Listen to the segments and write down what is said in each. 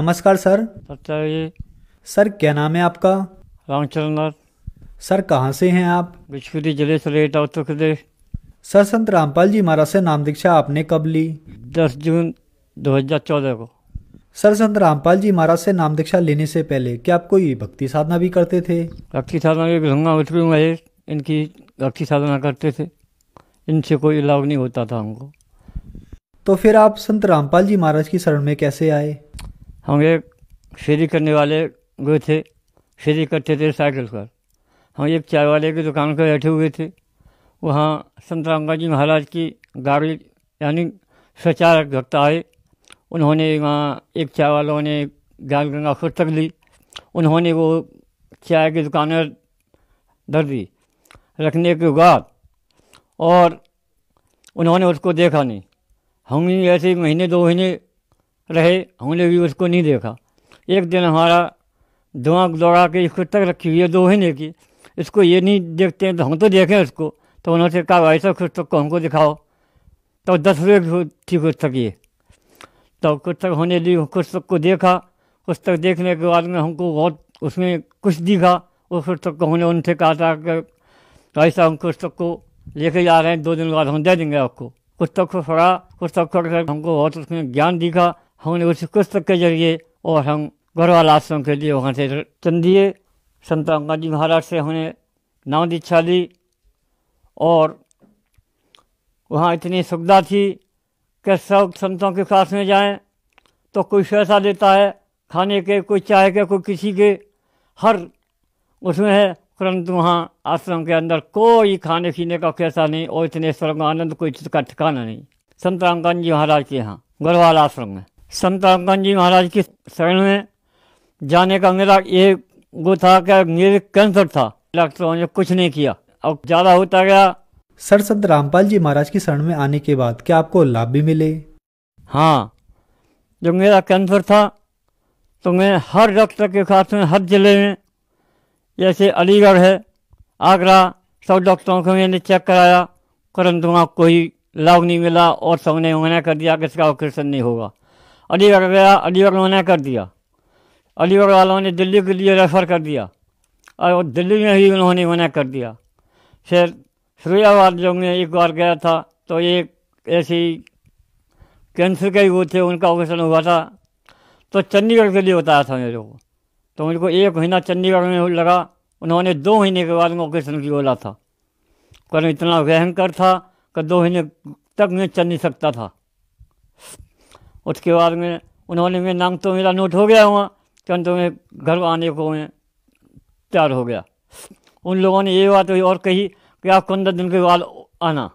नमस्कार sir sir sir क्या नाम है आपका रामचरण सर कहाँ से हैं आप बिछपुरी जिले से रेट उत्तर प्रदेश सर संत रामपाल जी महाराज से नाम दीक्षा आपने कब ली दस जून 2014 को सर संत रामपाल जी महाराज से नाम दीक्षा लेने से पहले क्या आप कोई भक्ति साधना भी करते थे भक्ति साधना भी गंगा उठवी महेश इनकी भक्ति साधना करते थे इनसे कोई लाभ नहीं होता था हमको तो फिर आप संत रामपाल जी महाराज की शरण में कैसे आए हम एक सीढ़ी करने वाले गए थे फेरी करते थे साइकिल पर हम एक चाय वाले की दुकान पर बैठे हुए थे वहाँ संत रामगा जी महाराज की गाड़ी यानी स्वचारक भक्त आए उन्होंने वहाँ एक चाय वालों ने ज्ञान गंगा खुद तक ली उन्होंने वो चाय की दुकान धर दी रखने के बाद और उन्होंने उसको देखा नहीं हम ही ऐसे महीने दो महीने रहे हमने भी उसको नहीं देखा एक दिन हमारा दिमाग दौड़ा के इसको तक रखी हुई है दो ही की इसको ये नहीं देखते हैं तो हम तो देखें उसको तो उन्होंने कहा भाई साहब तक को हमको दिखाओ तो दस रुपये थी तक ये तो तक होने दी तक को देखा तक देखने के बाद में हमको बहुत उसमें कुछ दिखा उस पुस्तक को हमने उनसे कहा था कि भाई साहब हम तक को लेके जा रहे हैं दो दिन बाद हम दे देंगे आपको पुस्तक को थोड़ा पुस्तक को हमको बहुत उसमें ज्ञान दिखा हमने उस पुस्तक के जरिए और हम गौरवाल आश्रम के लिए वहाँ से चंदिए संत अंगा जी महाराज से हमने नाव दीक्षा ली और वहाँ इतनी सुविधा थी कि सब संतों के पास में जाएं तो कोई पैसा देता है खाने के कोई चाय के कोई किसी के हर उसमें है परंतु वहाँ आश्रम के अंदर कोई खाने पीने का पैसा नहीं और इतने स्वर्ग आनंद कोई चीज़ का ठिकाना नहीं संत रामकान जी महाराज के यहाँ गढ़वाल आश्रम में संत रामकान जी महाराज की शरण में जाने का मेरा ये वो था कि मेरे कैंसर था डॉक्टरों तो ने कुछ नहीं किया अब ज़्यादा होता गया सर संत रामपाल जी महाराज की शरण में आने के बाद क्या आपको लाभ भी मिले हाँ जब मेरा कैंसर था तो मैं हर डॉक्टर के खास में हर जिले में जैसे अलीगढ़ है आगरा सब डॉक्टरों को मैंने चेक कराया परंतु वहाँ कोई लाभ नहीं मिला और सबने मना कर दिया कि इसका ऑपरेशन नहीं होगा अलीगढ़ गया अलीगढ़ मना कर दिया अलीगढ़ वालों ने दिल्ली के लिए रेफ़र कर दिया और दिल्ली में ही उन्होंने मना कर दिया फिर फिरोजाबाद जो मैं एक बार गया था तो एक ऐसी कैंसर के वो थे उनका ऑपरेशन हुआ था तो चंडीगढ़ के लिए बताया था मेरे को तो उनको एक महीना चंडीगढ़ में लगा उन्होंने दो महीने के बाद में ऑपरेशन की बोला था कर इतना भयंकर था कि दो महीने तक मैं चल नहीं सकता था उसके बाद में उन्होंने मेरा नाम तो मेरा नोट हो गया हुआ परंतु मैं घर आने को मैं तैयार हो गया उन लोगों ने ये बात हुई और कही कि आप पंद्रह दिन के बाद आना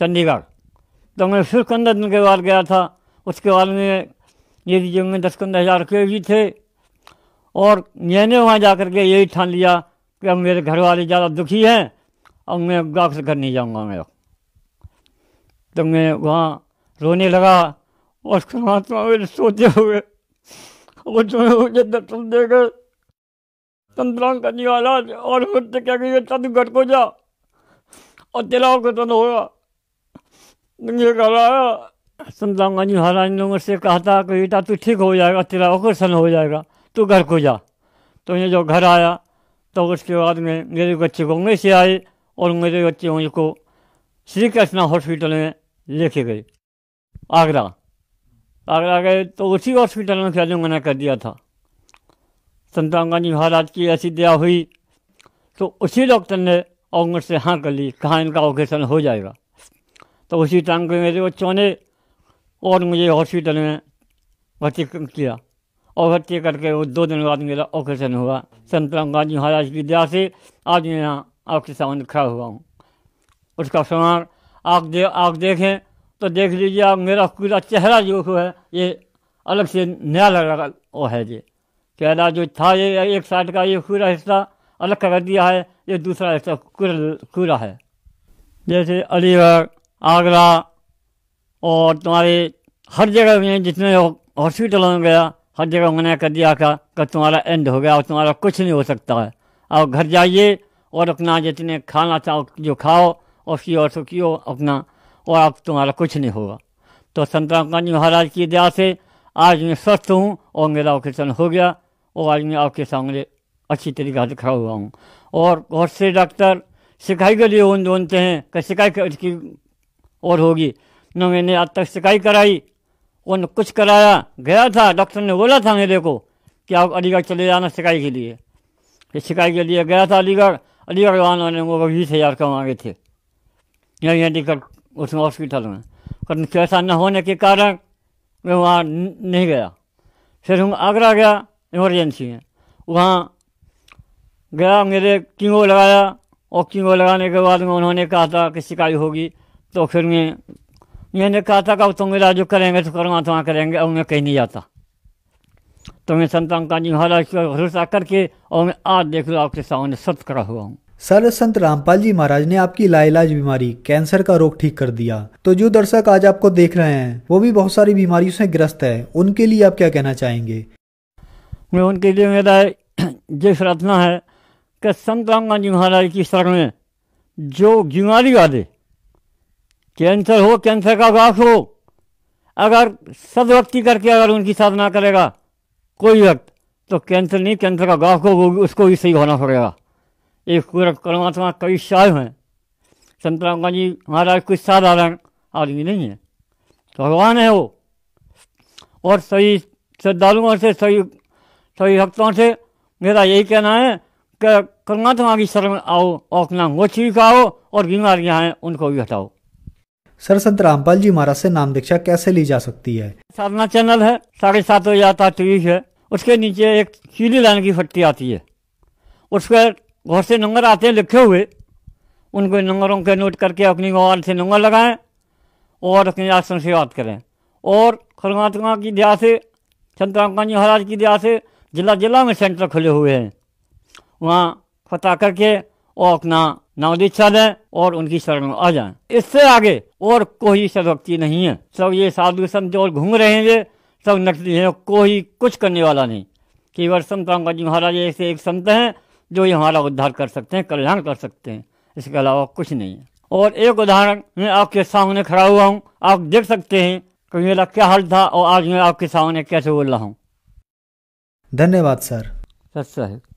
चंडीगढ़ तो मैं फिर पंद्रह दिन के बाद गया था उसके बाद में ये जेब में दस पंद्रह हज़ार रुपये भी थे और मैंने वहाँ जा कर के यही ठान लिया कि अब मेरे घर वाले ज़्यादा दुखी हैं अब मैं गाँव से घर नहीं जाऊँगा मेरा तो मैं वहाँ रोने लगा और परमात्मा मेरे तो सोते हुए वो जो मुझे दर्शन दे गए संतराम का निवाला और मुझसे तो क्या कहिए तद घर को जा और तेरा कथन तो होगा ये कह रहा है संतराम महाराज ने लोगों से कहा था कि बेटा तू ठीक हो जाएगा तेरा ऑपरेशन हो जाएगा तू घर को जा तो ये जो घर आया तो उसके बाद में मेरे बच्चे उंगे से आए और मेरे बच्चे मुझको श्री कृष्णा हॉस्पिटल में लेके गए आगरा आगे आ गए तो उसी हॉस्पिटल में खेलने मना कर दिया था संतान गांधी महाराज की ऐसी दया हुई तो उसी डॉक्टर ने औंगट से हाँ कर ली कहाँ इनका ऑपरेशन हो जाएगा तो उसी टाइम के मेरे बच्चों ने और मुझे हॉस्पिटल में भर्ती किया और भर्ती करके वो दो दिन बाद मेरा ऑपरेशन हुआ संत गांधी महाराज की दया से आज मैं यहाँ आपके सामने खड़ा हुआ हूँ उसका समान आप दे आप देखें तो देख लीजिए आप मेरा पूरा चेहरा जो है ये अलग से नया लगा वो है जी चेहरा जो था ये एक साइड का ये पूरा हिस्सा अलग कर दिया है ये दूसरा हिस्सा पूरा है जैसे अलीगढ़ आगरा और तुम्हारे हर जगह में जितने हॉस्पिटलों में गया हर जगह मैंने कर दिया था कि तुम्हारा एंड हो गया और तुम्हारा कुछ नहीं हो सकता है आप घर जाइए और अपना जितने खाना चाहो जो खाओ और सी और सुखियो अपना और अब तुम्हारा कुछ नहीं होगा तो संत जी महाराज की दया से आज मैं स्वस्थ हूँ और मेरा ऑपरेशन हो गया और आज मैं आपके सामने अच्छी तरीके से खड़ा हुआ हूँ और बहुत से डॉक्टर सिखाई के लिए ढूंढते हैं कि शिकायत की और होगी न मैंने आज तक सिकाई कराई और कुछ कराया गया था डॉक्टर ने बोला था मेरे को कि आप अलीगढ़ चले जाना सिकाई के लिए फिर सिकाई के लिए गया था अलीगढ़ अलीगढ़ वालों ने वो बीस हज़ार का मांगे थे यहाँ टिकट उसमें हॉस्पिटल में लेकिन पैसा न होने के कारण मैं वहाँ नहीं गया फिर हम आगरा गया इमरजेंसी में वहाँ गया मेरे किंगो लगाया और किंगो लगाने के बाद में उन्होंने कहा था कि शिकायत होगी तो फिर मैं मैंने कहा था कि अब तुम मेरा जो करेंगे तो करवा तो वहाँ करेंगे अब मैं कहीं नहीं जाता तो मैं संतान का जी महाराज का भरोसा करके और मैं आज देख लो आपके सामने सत्य करा हुआ हूँ सर संत रामपाल जी महाराज ने आपकी लाइलाज बीमारी कैंसर का रोग ठीक कर दिया तो जो दर्शक आज आपको देख रहे हैं वो भी बहुत सारी बीमारियों से ग्रस्त है उनके लिए आप क्या कहना चाहेंगे मैं उनके लिए मेरा ये प्रार्थना है कि संत रामपाल जी महाराज की शरण में जो बीमारी वाले कैंसर हो कैंसर का वास हो अगर सदभक्ति करके अगर उनकी साधना करेगा कोई वक्त तो कैंसर नहीं कैंसर का गाफ हो वो उसको भी सही होना पड़ेगा एक पूरा परमात्मा कई साल हैं संत रामका जी महाराज कुछ साधारण आदमी नहीं है भगवान है वो और सही श्रद्धालुओं से सही सही भक्तों से मेरा यही कहना है कि परमात्मा की शरण आओ और अपना वो ठीक आओ और बीमारियाँ हैं उनको भी हटाओ सर संत रामपाल जी महाराज से नाम दीक्षा कैसे ली जा सकती है साधना चैनल है साढ़े सात बजे आता है टीवी है उसके नीचे एक चीली लाइन की फट्टी आती है उस पर घर से नंबर आते हैं लिखे हुए उनको नंबरों के नोट करके अपनी मोबाइल से नंबर लगाएं और अपने आश्रम से बात करें और खरगातमा की दया से संत जी महाराज की दया से जिला जिला में सेंटर खुले हुए हैं वहाँ पता करके और अपना नाव दीक्षा दें और उनकी शरण में आ जाए इससे आगे और कोई सदभक्ति नहीं है सब ये साधु संत और घूम रहे हैं ये सब नकली हैं कोई कुछ करने वाला नहीं केवल संत महाराज ऐसे एक संत हैं जो हमारा उद्धार कर सकते हैं कल्याण कर सकते हैं इसके अलावा कुछ नहीं है और एक उदाहरण मैं आपके सामने खड़ा हुआ हूँ आप देख सकते हैं कि मेरा क्या हाल था और आज मैं आपके सामने कैसे बोल रहा हूँ धन्यवाद सर सर साहब